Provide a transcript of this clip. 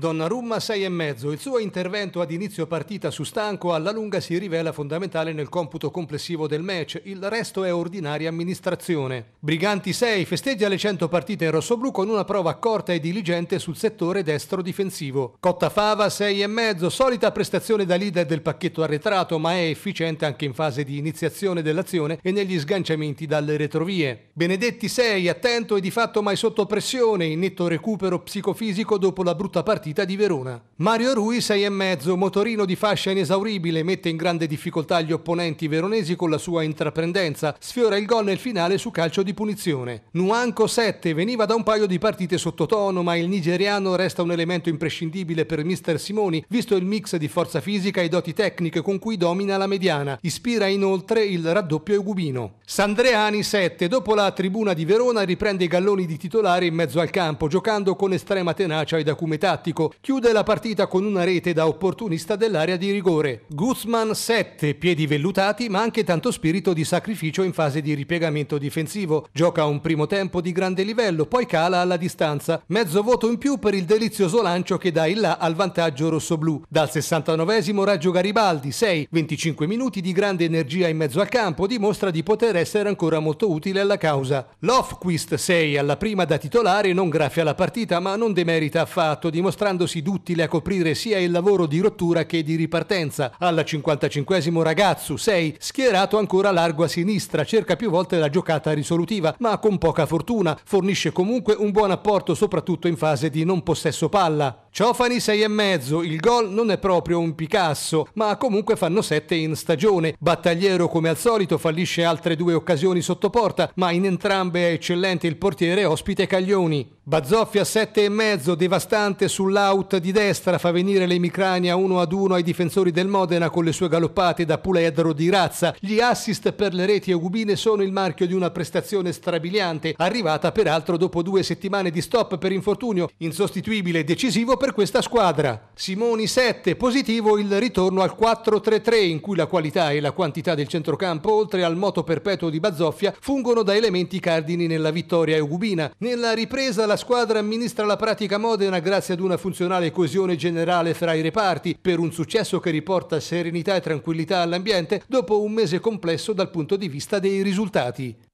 Donnarumma 6,5. Il suo intervento ad inizio partita su stanco alla lunga si rivela fondamentale nel computo complessivo del match, il resto è ordinaria amministrazione. Briganti 6 festeggia le 100 partite in rossoblù con una prova accorta e diligente sul settore destro difensivo. Cottafava 6,5. Solita prestazione da leader del pacchetto arretrato, ma è efficiente anche in fase di iniziazione dell'azione e negli sganciamenti dalle retrovie. Benedetti 6, attento e di fatto mai sotto pressione, in netto recupero psicofisico dopo la brutta partita partita di Verona. Mario Rui 6,5, motorino di fascia inesauribile, mette in grande difficoltà gli opponenti veronesi con la sua intraprendenza, sfiora il gol nel finale su calcio di punizione. Nuanco 7 veniva da un paio di partite sottotono, ma il nigeriano resta un elemento imprescindibile per mister Simoni, visto il mix di forza fisica e doti tecniche con cui domina la mediana. Ispira inoltre il raddoppio Eugubino. Sandreani 7, dopo la tribuna di Verona riprende i galloni di titolare in mezzo al campo, giocando con estrema tenacia ed acume tattico tedesco chiude la partita con una rete da opportunista dell'area di rigore. Guzman 7 piedi vellutati ma anche tanto spirito di sacrificio in fase di ripiegamento difensivo. Gioca un primo tempo di grande livello, poi cala alla distanza. Mezzo voto in più per il delizioso lancio che dà il là al vantaggio rossoblù. Dal 69 Raggio Garibaldi 6, 25 minuti di grande energia in mezzo al campo dimostra di poter essere ancora molto utile alla causa. Lofquist 6 alla prima da titolare non graffia la partita ma non demerita affatto dimostrando dimostrandosi duttile a coprire sia il lavoro di rottura che di ripartenza. Alla 55esimo Ragazzu, 6, schierato ancora largo a sinistra, cerca più volte la giocata risolutiva, ma con poca fortuna, fornisce comunque un buon apporto soprattutto in fase di non possesso palla. Ciofani 6,5, il gol non è proprio un Picasso, ma comunque fanno 7 in stagione. Battagliero come al solito fallisce altre due occasioni sotto porta, ma in entrambe è eccellente il portiere ospite Caglioni. Bazzoffi a 7,5, devastante sull'out di destra, fa venire l'Emicrania 1 ad 1 ai difensori del Modena con le sue galoppate da puledro di razza. Gli assist per le reti e Gubine sono il marchio di una prestazione strabiliante, arrivata peraltro dopo due settimane di stop per infortunio, insostituibile e decisivo per questa squadra. Simoni 7, positivo il ritorno al 4-3-3 in cui la qualità e la quantità del centrocampo, oltre al moto perpetuo di Bazzoffia, fungono da elementi cardini nella vittoria eugubina. Nella ripresa la squadra amministra la pratica Modena grazie ad una funzionale coesione generale fra i reparti, per un successo che riporta serenità e tranquillità all'ambiente dopo un mese complesso dal punto di vista dei risultati.